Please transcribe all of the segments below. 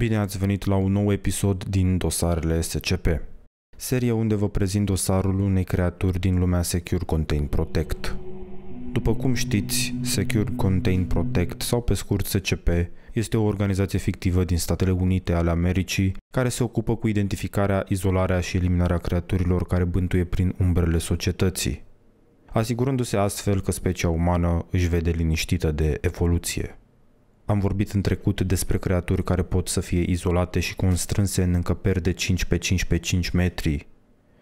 Bine ați venit la un nou episod din dosarele SCP, seria unde vă prezint dosarul unei creaturi din lumea Secure Contain Protect. După cum știți, Secure Contain Protect, sau pe scurt SCP, este o organizație fictivă din Statele Unite ale Americii care se ocupă cu identificarea, izolarea și eliminarea creaturilor care bântuie prin umbrele societății, asigurându-se astfel că specia umană își vede liniștită de evoluție. Am vorbit în trecut despre creaturi care pot să fie izolate și constrânse în încăperi de 5 pe 5 pe 5 metri.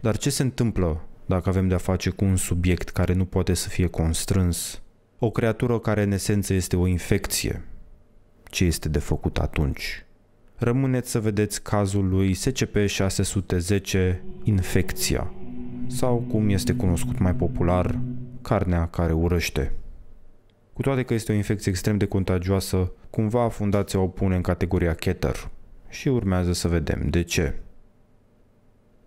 Dar ce se întâmplă dacă avem de-a face cu un subiect care nu poate să fie constrâns? O creatură care în esență este o infecție. Ce este de făcut atunci? Rămâneți să vedeți cazul lui SCP-610 Infecția sau cum este cunoscut mai popular, carnea care urăște. Cu toate că este o infecție extrem de contagioasă, cumva fundația o pune în categoria Keter. Și urmează să vedem de ce.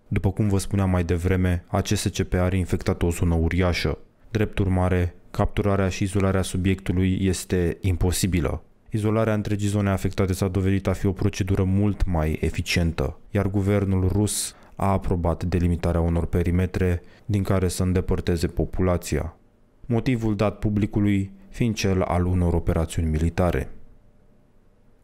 După cum vă spuneam mai devreme, SCP are infectat o zonă uriașă. Drept urmare, capturarea și izolarea subiectului este imposibilă. Izolarea întregii zone afectate s-a dovedit a fi o procedură mult mai eficientă, iar guvernul rus a aprobat delimitarea unor perimetre din care să îndepărteze populația. Motivul dat publicului fiind cel al unor operațiuni militare.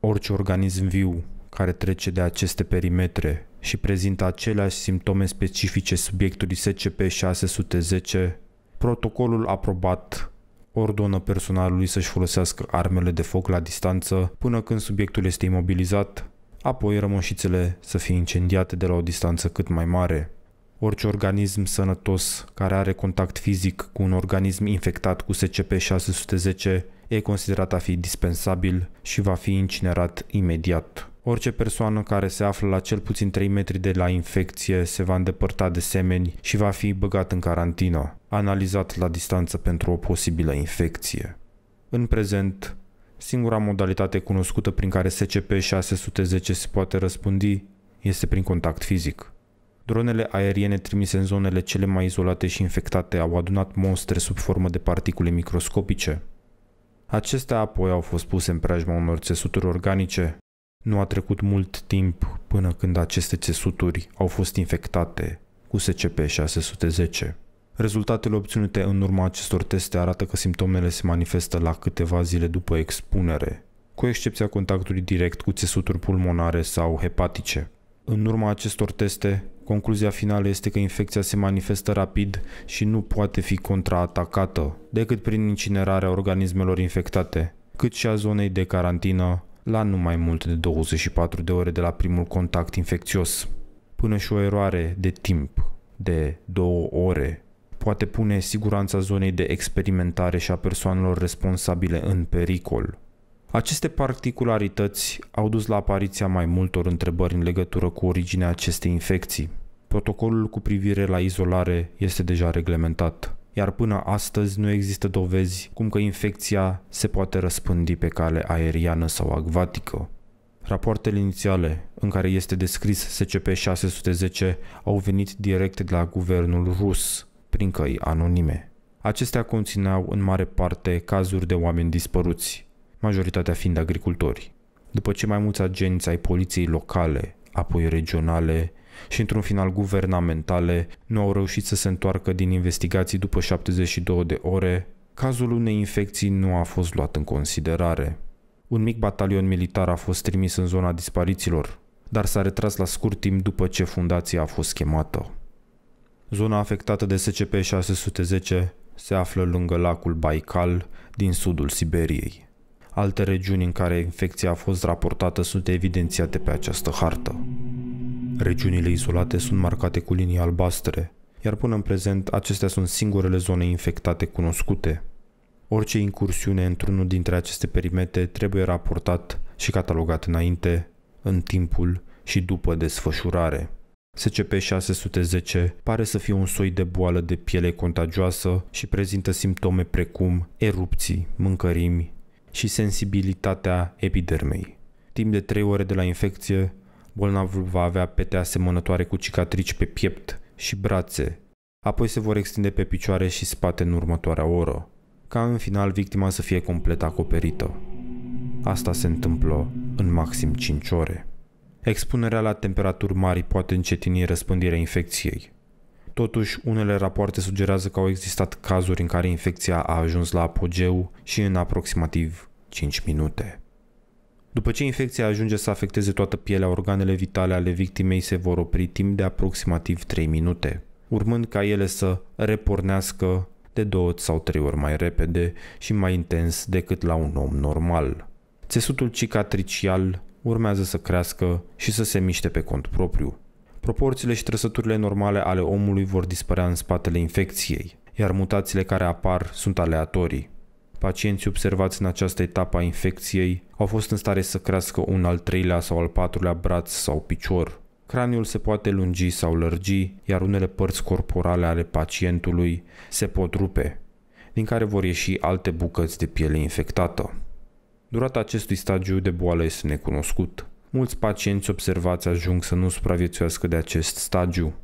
Orice organism viu care trece de aceste perimetre și prezintă aceleași simptome specifice subiectului SCP 610, protocolul aprobat ordonă personalului să-și folosească armele de foc la distanță până când subiectul este imobilizat, apoi rămășițele să fie incendiate de la o distanță cât mai mare. Orice organism sănătos care are contact fizic cu un organism infectat cu SCP-610 e considerat a fi dispensabil și va fi incinerat imediat. Orice persoană care se află la cel puțin 3 metri de la infecție se va îndepărta de semeni și va fi băgat în carantină, analizat la distanță pentru o posibilă infecție. În prezent, singura modalitate cunoscută prin care SCP-610 se poate răspândi este prin contact fizic. Dronele aeriene trimise în zonele cele mai izolate și infectate au adunat monstre sub formă de particule microscopice. Acestea apoi au fost puse în preajma unor țesuturi organice. Nu a trecut mult timp până când aceste țesuturi au fost infectate cu SCP-610. Rezultatele obținute în urma acestor teste arată că simptomele se manifestă la câteva zile după expunere, cu excepția contactului direct cu țesuturi pulmonare sau hepatice. În urma acestor teste, Concluzia finală este că infecția se manifestă rapid și nu poate fi contraatacată decât prin incinerarea organismelor infectate, cât și a zonei de carantină la nu mai mult de 24 de ore de la primul contact infecțios. Până și o eroare de timp de două ore poate pune siguranța zonei de experimentare și a persoanelor responsabile în pericol. Aceste particularități au dus la apariția mai multor întrebări în legătură cu originea acestei infecții. Protocolul cu privire la izolare este deja reglementat, iar până astăzi nu există dovezi cum că infecția se poate răspândi pe cale aeriană sau acvatică. Rapoartele inițiale în care este descris SCP-610 au venit direct de la guvernul rus, prin căi anonime. Acestea conțineau în mare parte cazuri de oameni dispăruți, majoritatea fiind agricultori. După ce mai mulți agenți ai poliției locale, apoi regionale și într-un final guvernamentale nu au reușit să se întoarcă din investigații după 72 de ore, cazul unei infecții nu a fost luat în considerare. Un mic batalion militar a fost trimis în zona dispariților, dar s-a retras la scurt timp după ce fundația a fost chemată. Zona afectată de SCP-610 se află lângă lacul Baikal din sudul Siberiei. Alte regiuni în care infecția a fost raportată sunt evidențiate pe această hartă. Regiunile izolate sunt marcate cu linii albastre, iar până în prezent acestea sunt singurele zone infectate cunoscute. Orice incursiune într-unul dintre aceste perimete trebuie raportat și catalogat înainte, în timpul și după desfășurare. SCP-610 pare să fie un soi de boală de piele contagioasă și prezintă simptome precum erupții, mâncărimi și sensibilitatea epidermei. Timp de 3 ore de la infecție, Bolnavul va avea pete asemănătoare cu cicatrici pe piept și brațe, apoi se vor extinde pe picioare și spate în următoarea oră, ca în final victima să fie complet acoperită. Asta se întâmplă în maxim 5 ore. Expunerea la temperaturi mari poate încetini răspândirea infecției. Totuși, unele rapoarte sugerează că au existat cazuri în care infecția a ajuns la apogeu și în aproximativ 5 minute. După ce infecția ajunge să afecteze toată pielea, organele vitale ale victimei se vor opri timp de aproximativ 3 minute, urmând ca ele să repornească de 2 sau 3 ori mai repede și mai intens decât la un om normal. Țesutul cicatricial urmează să crească și să se miște pe cont propriu. Proporțiile și trăsăturile normale ale omului vor dispărea în spatele infecției, iar mutațiile care apar sunt aleatorii. Pacienții observați în această etapă a infecției au fost în stare să crească un al treilea sau al patrulea braț sau picior. Craniul se poate lungi sau lărgi, iar unele părți corporale ale pacientului se pot rupe, din care vor ieși alte bucăți de piele infectată. Durata acestui stagiu de boală este necunoscut. Mulți pacienți observați ajung să nu supraviețuiască de acest stagiu.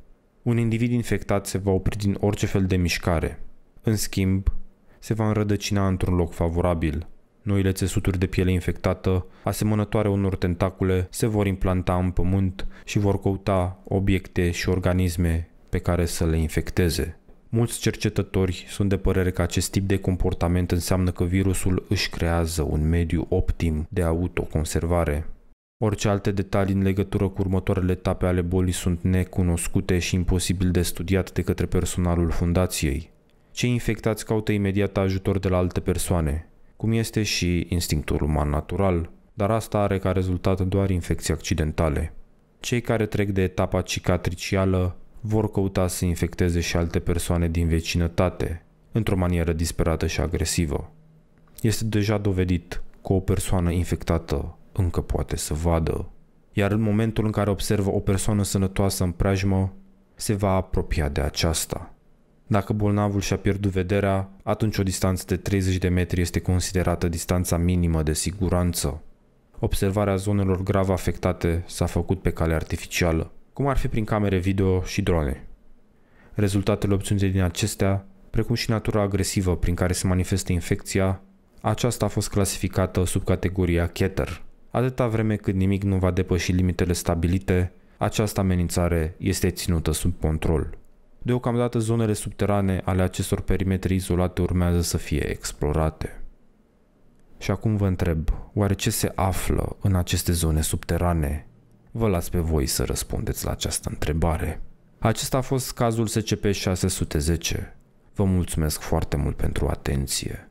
Un individ infectat se va opri din orice fel de mișcare. În schimb, se va înrădăcina într-un loc favorabil. Noile țesuturi de piele infectată, asemănătoare unor tentacule, se vor implanta în pământ și vor căuta obiecte și organisme pe care să le infecteze. Mulți cercetători sunt de părere că acest tip de comportament înseamnă că virusul își creează un mediu optim de autoconservare. Orice alte detalii în legătură cu următoarele etape ale bolii sunt necunoscute și imposibil de studiat de către personalul fundației. Cei infectați caută imediat ajutor de la alte persoane, cum este și instinctul uman natural, dar asta are ca rezultat doar infecții accidentale. Cei care trec de etapa cicatricială vor căuta să infecteze și alte persoane din vecinătate, într-o manieră disperată și agresivă. Este deja dovedit că o persoană infectată încă poate să vadă, iar în momentul în care observă o persoană sănătoasă în preajmă, se va apropia de aceasta. Dacă bolnavul și-a pierdut vederea, atunci o distanță de 30 de metri este considerată distanța minimă de siguranță. Observarea zonelor grav afectate s-a făcut pe cale artificială, cum ar fi prin camere video și drone. Rezultatele obținute din acestea, precum și natura agresivă prin care se manifestă infecția, aceasta a fost clasificată sub categoria Keter. Atâta vreme cât nimic nu va depăși limitele stabilite, această amenințare este ținută sub control. Deocamdată zonele subterane ale acestor perimetre izolate urmează să fie explorate. Și acum vă întreb, oare ce se află în aceste zone subterane? Vă las pe voi să răspundeți la această întrebare. Acesta a fost cazul SCP-610. Vă mulțumesc foarte mult pentru atenție.